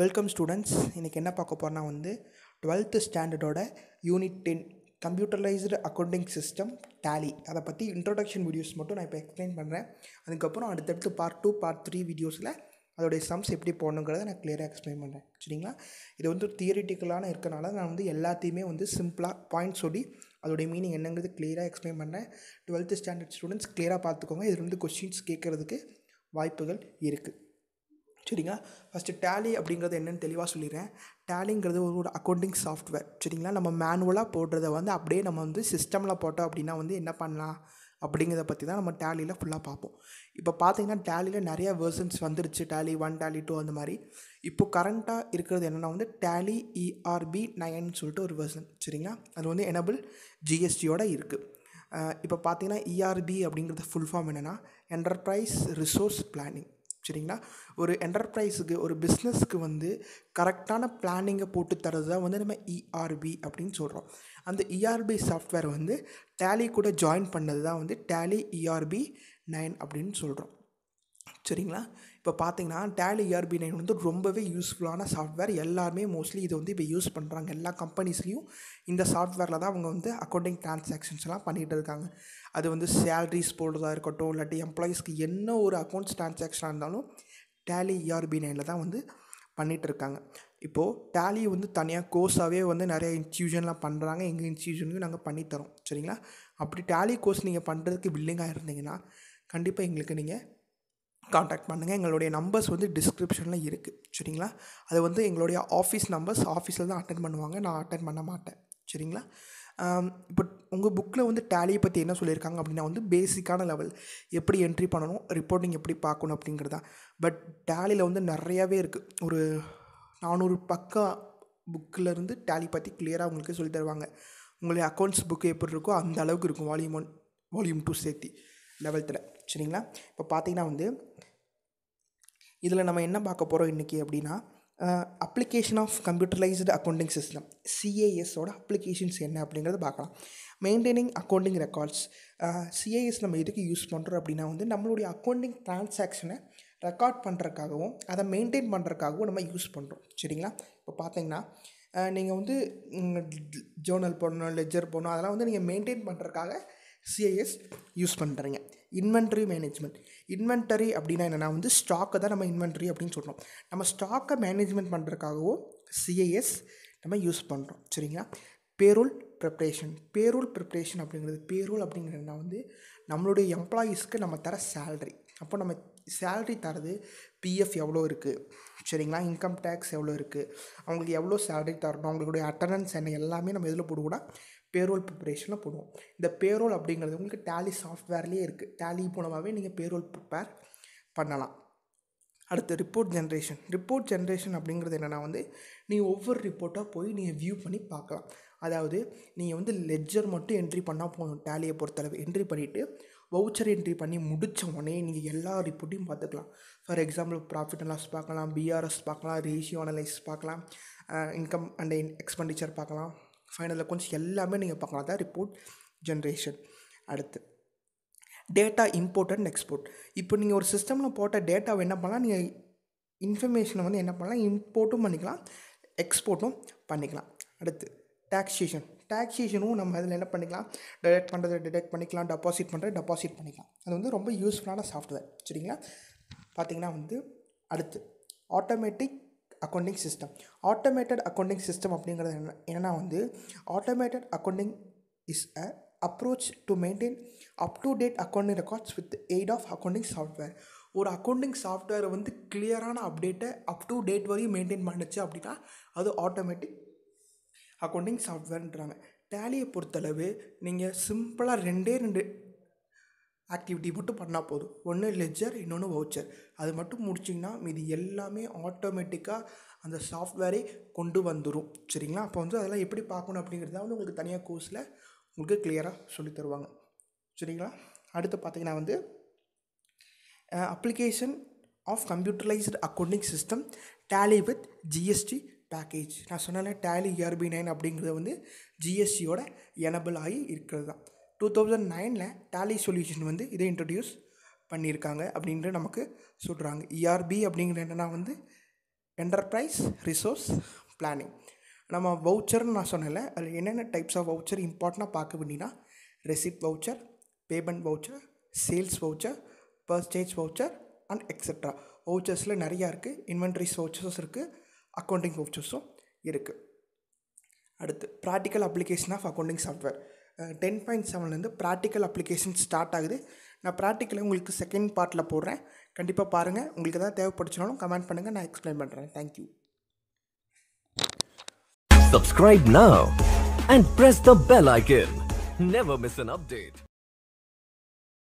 Welcome students இன்றைக்கி என்ன பார்க்க போகிறோன்னா வந்து டுவெல்த்து ஸ்டாண்டர்டோட unit ten computerised accounting system Tally அதை பற்றி இன்ட்ரோடக்ஷன் வீடியோஸ் மட்டும் நான் இப்போ எக்ஸ்பிளைன் பண்ணுறேன் அதுக்கப்புறம் அடுத்தடுத்து பார்ட் டூ பார்ட் த்ரீ வீடியோஸில் அதோடைய சம்ஸ் எப்படி போடணுங்கிறத நான் கிளியராக எக்ஸ்பிளைன் பண்ணுறேன் சரிங்களா இது வந்து தியரிட்டிக்கலான இருக்கனால நான் வந்து எல்லாத்தையுமே வந்து சிம்பிளாக பாயிண்ட் சொல்லி அதோடைய மீனிங் என்னங்கிறது கிளியராக எக்ஸ்பிளைன் பண்ணுறேன் டுவெல்த்து ஸ்டாண்டர்ட் ஸ்டூடெண்ட்ஸ் கிளியராக பார்த்துக்கோங்க இதில் வந்து கொஸ்டின்ஸ் கேட்குறதுக்கு வாய்ப்புகள் இருக்குது சரிங்களா ஃபஸ்ட்டு டேலி அப்படிங்கிறது என்னென்னு தெளிவாக சொல்லிடுறேன் டேலிங்கிறது ஒரு அக்கௌண்டிங் சாஃப்ட்வேர் சரிங்களா நம்ம மேனுவலாக போடுறத வந்து அப்படியே நம்ம வந்து சிஸ்டமில் போட்டோம் அப்படின்னா வந்து என்ன பண்ணலாம் அப்படிங்கிறத பற்றி தான் நம்ம டேலியில் ஃபுல்லாக பார்ப்போம் இப்போ பார்த்தீங்கன்னா டேலியில் நிறையா வேர்ஷன்ஸ் வந்துருச்சு டேலி ஒன் டேலி டூ அந்த மாதிரி இப்போ கரண்ட்டாக இருக்கிறது என்னென்னா வந்து டேலி இஆர்பி நைன்னு சொல்லிட்டு ஒரு வேர்ஷன் சரிங்களா அது வந்து எனபிள் ஜிஎஸ்டியோட இருக்குது இப்போ பார்த்தீங்கன்னா இஆர்பி e அப்படிங்கிறது ஃபுல் ஃபார்ம் என்னென்னா என்டர்பிரைஸ் ரிசோர்ஸ் பிளானிங் சரிங்களா ஒரு என்டர்பிரைஸுக்கு ஒரு பிஸ்னஸ்க்கு வந்து கரெக்டான பிளானிங்கை போட்டு தரது தான் வந்து நம்ம இஆர்பி e அப்படின்னு சொல்கிறோம் அந்த இஆர்பி e சாஃப்ட்வேர் வந்து டேலி கூட ஜாயின் பண்ணது தான் வந்து டேலி இஆர்பி நைன் அப்படின்னு சொல்கிறோம் சரிங்களா இப்போ பார்த்தீங்கன்னா டேலி ஏஆர்பி நைன் வந்து ரொம்பவே யூஸ்ஃபுல்லான சாஃப்ட்வேர் எல்லாருமே மோஸ்ட்லி இது வந்து இப்போ யூஸ் பண்ணுறாங்க எல்லா கம்பெனிஸ்லேயும் இந்த சாஃப்ட்வேரில் தான் அவங்க வந்து அக்கௌண்டிங் டிரான்சாக்ஷன்ஸ்லாம் பண்ணிகிட்டு இருக்காங்க அது வந்து சேலரிஸ் போடுறதா இருக்கட்டும் இல்லாட்டி எம்ப்ளாயீஸ்க்கு என்ன ஒரு அக்கௌண்ட்ஸ் டிரான்சாக்ஷனாக இருந்தாலும் டேலி இஆர்பி நைனில் தான் வந்து பண்ணிகிட்டு இருக்காங்க இப்போது டேலி வந்து தனியாக கோர்ஸாகவே வந்து நிறைய இன்ஸ்டியூஷன்லாம் பண்ணுறாங்க எங்கள் இன்ஸ்டியூஷனுக்கு நாங்கள் பண்ணித்தரோம் சரிங்களா அப்படி டேலி கோர்ஸ் நீங்கள் பண்ணுறதுக்கு வில்லிங்காக இருந்தீங்கன்னா கண்டிப்பாக எங்களுக்கு நீங்கள் காண்டாக்ட் பண்ணுங்கள் எங்களுடைய நம்பர்ஸ் வந்து டிஸ்கிரிப்ஷனில் இருக்குது சரிங்களா அது வந்து எங்களுடைய ஆஃபீஸ் நம்பர்ஸ் ஆஃபீஸில் தான் அட்டன் பண்ணுவாங்க நான் அட்டன் பண்ண மாட்டேன் சரிங்களா இப்போ உங்கள் புக்கில் வந்து டேலியை பற்றி என்ன சொல்லியிருக்காங்க அப்படின்னா வந்து பேசிக்கான லெவல் எப்படி என்ட்ரி பண்ணணும் ரிப்போர்ட்டிங் எப்படி பார்க்கணும் அப்படிங்கிறது தான் பட் டேலியில் வந்து நிறையாவே இருக்குது ஒரு நானூறு பக்கா புக்கிலேருந்து டேலி பற்றி கிளியராக உங்களுக்கு சொல்லி தருவாங்க உங்களுடைய அக்கௌண்ட்ஸ் புக்கு எப்படி இருக்கோ அந்த அளவுக்கு இருக்கும் வால்யூம் ஒன் வால்யூம் டூ சேர்த்தி லெவல்த்தில் சரிங்களா இப்போ பார்த்தீங்கன்னா வந்து இதில் நம்ம என்ன பார்க்க போகிறோம் இன்றைக்கி அப்படின்னா application of computerised accounting system சிஏஎஸோட அப்ளிகேஷன்ஸ் என்ன அப்படிங்கிறத பார்க்கலாம் மெயின்டைனிங் அக்கௌண்டிங் ரெக்கார்ட்ஸ் சிஏஎஸ் நம்ம எதுக்கு யூஸ் பண்ணுறோம் அப்படின்னா வந்து நம்மளுடைய அக்கௌண்டிங் டிரான்சாக்ஷனை ரெக்கார்ட் பண்ணுறக்காகவும் அதை மெயின்டைன் பண்ணுறக்காகவும் நம்ம யூஸ் பண்ணுறோம் சரிங்களா இப்போ பார்த்தீங்கன்னா நீங்கள் வந்து ஜேர்னல் போடணும் லெஜர் போடணும் அதெல்லாம் வந்து நீங்கள் மெயின்டைன் பண்ணுறதுக்காக சிஐஎஸ் யூஸ் பண்ணுறீங்க இன்வென்ட்ரி மேனேஜ்மெண்ட் இன்வென்டரி அப்படின்னா என்னென்னா வந்து ஸ்டாக்கை தான் நம்ம இன்வென்ட்ரி அப்படின்னு சொல்கிறோம் நம்ம ஸ்டாக்கை மேனேஜ்மெண்ட் பண்ணுறதுக்காகவோ சிஐஎஸ் நம்ம யூஸ் பண்ணுறோம் சரிங்களா பேரூல் ப்ரிப்ரேஷன் பேரூல் ப்ரிப்ரேஷன் அப்படிங்கிறது பேரூல் அப்படிங்கிறதுனா வந்து நம்மளுடைய எம்ப்ளாயீஸ்க்கு நம்ம தர சேல்ரி அப்போ நம்ம சேல்ரி தரது பிஎஃப் எவ்வளோ இருக்குது சரிங்களா இன்கம் டேக்ஸ் எவ்வளோ இருக்குது அவங்களுக்கு எவ்வளோ சேலரி தரணும் அவங்களுடைய அட்டண்டன்ஸ் என்ன எல்லாமே நம்ம எதில் போடுவோம்னா பேரோல் ப்ரிப்பரேஷனில் போடுவோம் இந்த பேரோல் அப்படிங்கிறது உங்களுக்கு டேலி சாஃப்ட்வேர்லேயே இருக்குது டேலி மூலமாகவே நீங்கள் பேரோல் ப்ரிப்பேர் பண்ணலாம் அடுத்து ரிப்போர்ட் ஜென்ரேஷன் ரிப்போர்ட் ஜென்ரேஷன் அப்படிங்கிறது என்னென்னா வந்து நீ ஒவ்வொரு ரிப்போர்ட்டாக போய் நீங்கள் வியூ பண்ணி பார்க்கலாம் அதாவது நீங்கள் வந்து லெட்ஜர் மட்டும் என்ட்ரி பண்ணால் போகணும் டேலியை பொறுத்தளவு என்ட்ரி பண்ணிவிட்டு வவுச்சர் என்ட்ரி பண்ணி முடித்த உடனே நீங்கள் எல்லா ரிப்போர்ட்டையும் பார்த்துக்கலாம் for example profit and loss பார்க்கலாம் பிஆர்எஸ் பார்க்கலாம் ரேஷியோ அனலைஸ் பார்க்கலாம் இன்கம் அண்ட் எக்ஸ்பெண்டிச்சர் பார்க்கலாம் ஃபைனல் அக்கௌண்ட்ஸ் எல்லாமே நீங்கள் பார்க்கலாம் தான் ரிப்போர்ட் ஜென்ரேஷன் அடுத்து டேட்டா இம்போர்ட் அண்ட் எக்ஸ்போர்ட் இப்போ நீங்கள் ஒரு சிஸ்டமில் போட்ட டேட்டாவை என்ன பண்ணலாம் நீங்கள் இன்ஃபர்மேஷனை வந்து என்ன பண்ணலாம் இம்போர்ட்டும் பண்ணிக்கலாம் எக்ஸ்போர்ட்டும் பண்ணிக்கலாம் அடுத்து டேக்ஸேஷன் டேக்ஸேஷனும் நம்ம அதில் என்ன பண்ணிக்கலாம் டிடெக்ட் பண்ணுறது டிடெக்ட் பண்ணிக்கலாம் டெபாசிட் பண்ணுறது டெபாசிட் பண்ணிக்கலாம் அது வந்து ரொம்ப யூஸ்ஃபுல்லான சாஃப்ட்வேர் சரிங்களா பார்த்திங்கன்னா வந்து அடுத்து automatic accounting system automated accounting system அப்படிங்கிறது என்ன என்னென்னா வந்து automated accounting is a approach to maintain up to date accounting records with aid of accounting software ஒரு அக்கௌண்டிங் சாஃப்ட்வேரை வந்து கிளியரான அப்டேட்டை அப் டு டேட் வரையும் மெயின்டைன் பண்ணுச்சு அப்படின்னா அது ஆட்டோமேட்டிக் அக்கௌண்டிங் சாஃப்ட்வேர்ன்றாங்க டேலியை பொறுத்தளவு நீங்கள் சிம்பிளாக ரெண்டே ரெண்டு ஆக்டிவிட்டி மட்டும் பண்ணால் போதும் ஒன்று லெஜர் இன்னொன்று வவுச்சர் அது மட்டும் முடிச்சிங்கன்னா மீது எல்லாமே ஆட்டோமேட்டிக்காக அந்த சாஃப்ட்வேரை கொண்டு வந்துடும் சரிங்களா அப்போ வந்து அதெல்லாம் எப்படி பார்க்கணும் தான் வந்து உங்களுக்கு தனியாக கோர்ஸில் உங்களுக்கு கிளியராக சொல்லி தருவாங்க சரிங்களா அடுத்து பார்த்தீங்கன்னா வந்து application of computerised accounting system Tally with GST package நான் சொன்னேன் டேலி இஆர்பி நைன் அப்படிங்கிறது வந்து ஜிஎஸ்டியோட எனபிள் ஆகி இருக்கிறது தான் டூ தௌசண்ட் நைனில் டேலி சொல்யூஷன் வந்து இதை இன்ட்ரடியூஸ் பண்ணியிருக்காங்க அப்படின்ட்டு நமக்கு சொல்கிறாங்க இஆர்பி அப்படிங்கிற என்னென்னா வந்து என்டர்பிரைஸ் ரிசோர்ஸ் பிளானிங் நம்ம வவுச்சர்னு நான் சொன்னல அதில் என்னென்ன டைப்ஸ் ஆஃப் வவுச்சர் இம்பார்ட்டண்டாக பார்க்க வேண்டியன்னா receipt voucher payment voucher sales voucher purchase voucher and extra வவுச்சர்ஸில் நிறையா இருக்குது இன்வென்ட்ரிஸ் வவுச்சர்ஸ் இருக்குது அக்கௌண்டிங் கோர்சஸும் இருக்குது அடுத்து practical application of accounting software ten point செவன்லேருந்து ப்ராக்டிக்கல் அப்ளிகேஷன் ஸ்டார்ட் ஆகுது நான் ப்ராக்டிக்கலை உங்களுக்கு செகண்ட் பார்ட்டில் போடுறேன் கண்டிப்பாக பாருங்கள் உங்களுக்கு எதாவது தேவைப்படுச்சுனாலும் கமெண்ட் பண்ணுங்கள் நான் எக்ஸ்பிளைன் பண்ணுறேன் thank you Subscribe now and press the bell icon. Never miss an update.